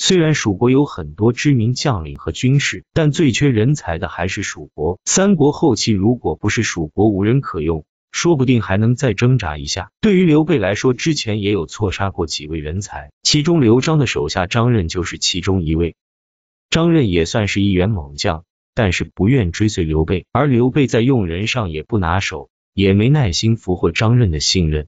虽然蜀国有很多知名将领和军士，但最缺人才的还是蜀国。三国后期，如果不是蜀国无人可用，说不定还能再挣扎一下。对于刘备来说，之前也有错杀过几位人才，其中刘璋的手下张任就是其中一位。张任也算是一员猛将，但是不愿追随刘备，而刘备在用人上也不拿手，也没耐心俘获张任的信任。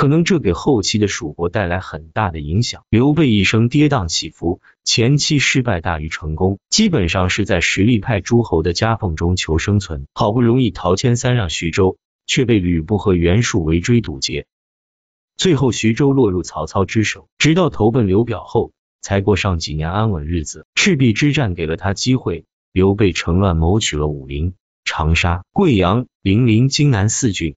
可能这给后期的蜀国带来很大的影响。刘备一生跌宕起伏，前期失败大于成功，基本上是在实力派诸侯的夹缝中求生存。好不容易陶谦三让徐州，却被吕布和袁术围追堵截，最后徐州落入曹操之手。直到投奔刘表后，才过上几年安稳日子。赤壁之战给了他机会，刘备趁乱谋取了武陵、长沙、贵阳、零陵、荆南四郡。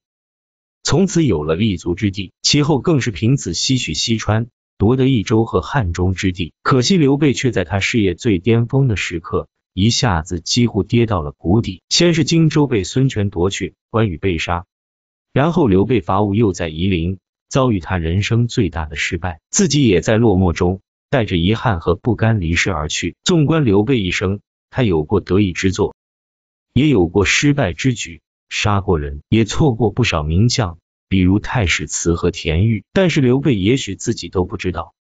从此有了立足之地，其后更是凭此吸取西川，夺得益州和汉中之地。可惜刘备却在他事业最巅峰的时刻，一下子几乎跌到了谷底。先是荆州被孙权夺去，关羽被杀，然后刘备伐吴又在夷陵遭遇他人生最大的失败，自己也在落寞中带着遗憾和不甘离世而去。纵观刘备一生，他有过得意之作，也有过失败之举。杀过人，也错过不少名将，比如太史慈和田豫。但是刘备也许自己都不知道，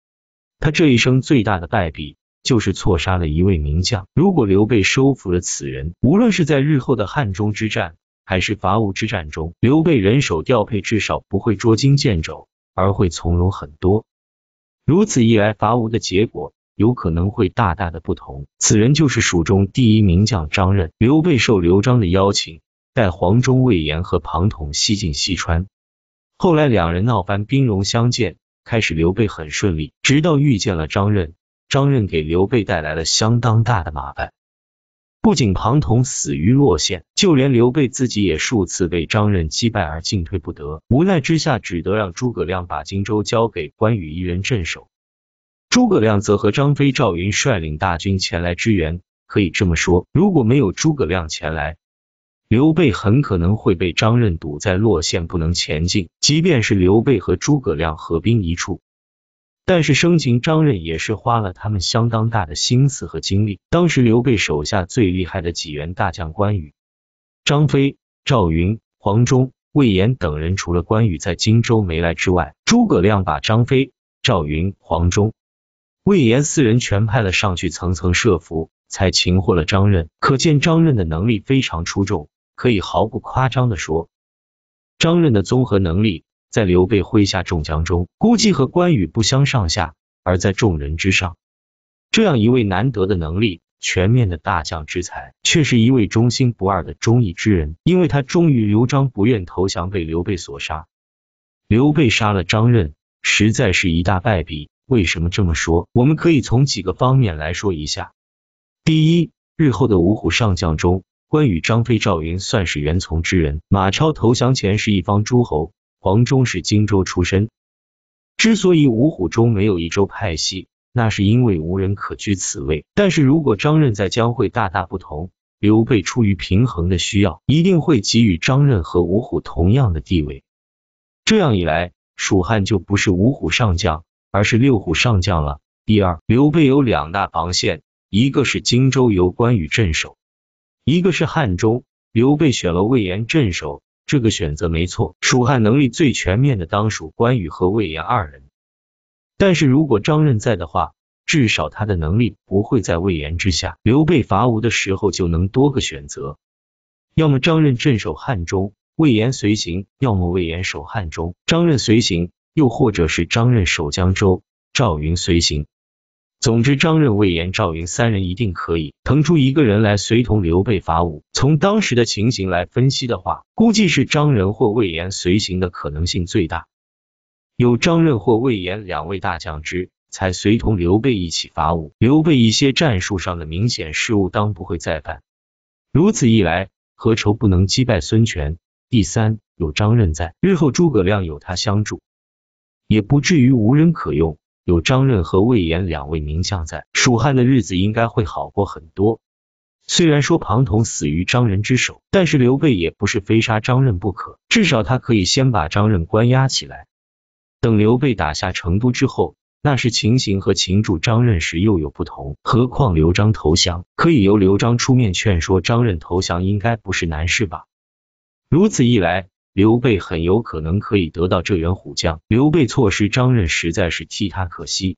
他这一生最大的败笔就是错杀了一位名将。如果刘备收服了此人，无论是在日后的汉中之战，还是伐吴之战中，刘备人手调配至少不会捉襟见肘，而会从容很多。如此一来，伐吴的结果有可能会大大的不同。此人就是蜀中第一名将张任。刘备受刘璋的邀请。带黄忠、魏延和庞统西进西川，后来两人闹翻，兵戎相见。开始刘备很顺利，直到遇见了张任，张任给刘备带来了相当大的麻烦。不仅庞统死于落县，就连刘备自己也数次被张任击败而进退不得。无奈之下，只得让诸葛亮把荆州交给关羽一人镇守，诸葛亮则和张飞、赵云率领大军前来支援。可以这么说，如果没有诸葛亮前来，刘备很可能会被张任堵在洛县不能前进。即便是刘备和诸葛亮合兵一处，但是生擒张任也是花了他们相当大的心思和精力。当时刘备手下最厉害的几员大将关羽、张飞、赵云、黄忠、魏延等人，除了关羽在荆州没来之外，诸葛亮把张飞、赵云、黄忠、魏延四人全派了上去，层层设伏，才擒获了张任。可见张任的能力非常出众。可以毫不夸张的说，张任的综合能力在刘备麾下众将中，估计和关羽不相上下，而在众人之上。这样一位难得的能力全面的大将之才，却是一位忠心不二的忠义之人。因为他忠于刘璋，不愿投降，被刘备所杀。刘备杀了张任，实在是一大败笔。为什么这么说？我们可以从几个方面来说一下。第一，日后的五虎上将中。关羽、张飞、赵云算是袁从之人，马超投降前是一方诸侯，黄忠是荆州出身。之所以五虎中没有一州派系，那是因为无人可居此位。但是如果张任在将会大大不同，刘备出于平衡的需要，一定会给予张任和五虎同样的地位。这样一来，蜀汉就不是五虎上将，而是六虎上将了。第二，刘备有两大防线，一个是荆州由关羽镇守。一个是汉中，刘备选了魏延镇守，这个选择没错。蜀汉能力最全面的当属关羽和魏延二人，但是如果张任在的话，至少他的能力不会在魏延之下。刘备伐吴的时候就能多个选择，要么张任镇守汉中，魏延随行；要么魏延守汉中，张任随行；又或者是张任守江州，赵云随行。总之，张任、魏延、赵云三人一定可以腾出一个人来随同刘备伐吴。从当时的情形来分析的话，估计是张任或魏延随行的可能性最大。有张任或魏延两位大将之才随同刘备一起伐吴，刘备一些战术上的明显失误当不会再犯。如此一来，何愁不能击败孙权？第三，有张任在，日后诸葛亮有他相助，也不至于无人可用。有张任和魏延两位名将在，蜀汉的日子应该会好过很多。虽然说庞统死于张任之手，但是刘备也不是非杀张任不可，至少他可以先把张任关押起来。等刘备打下成都之后，那是情形和擒住张任时又有不同。何况刘璋投降，可以由刘璋出面劝说张任投降，应该不是难事吧？如此一来，刘备很有可能可以得到这员虎将，刘备错失张任，实在是替他可惜。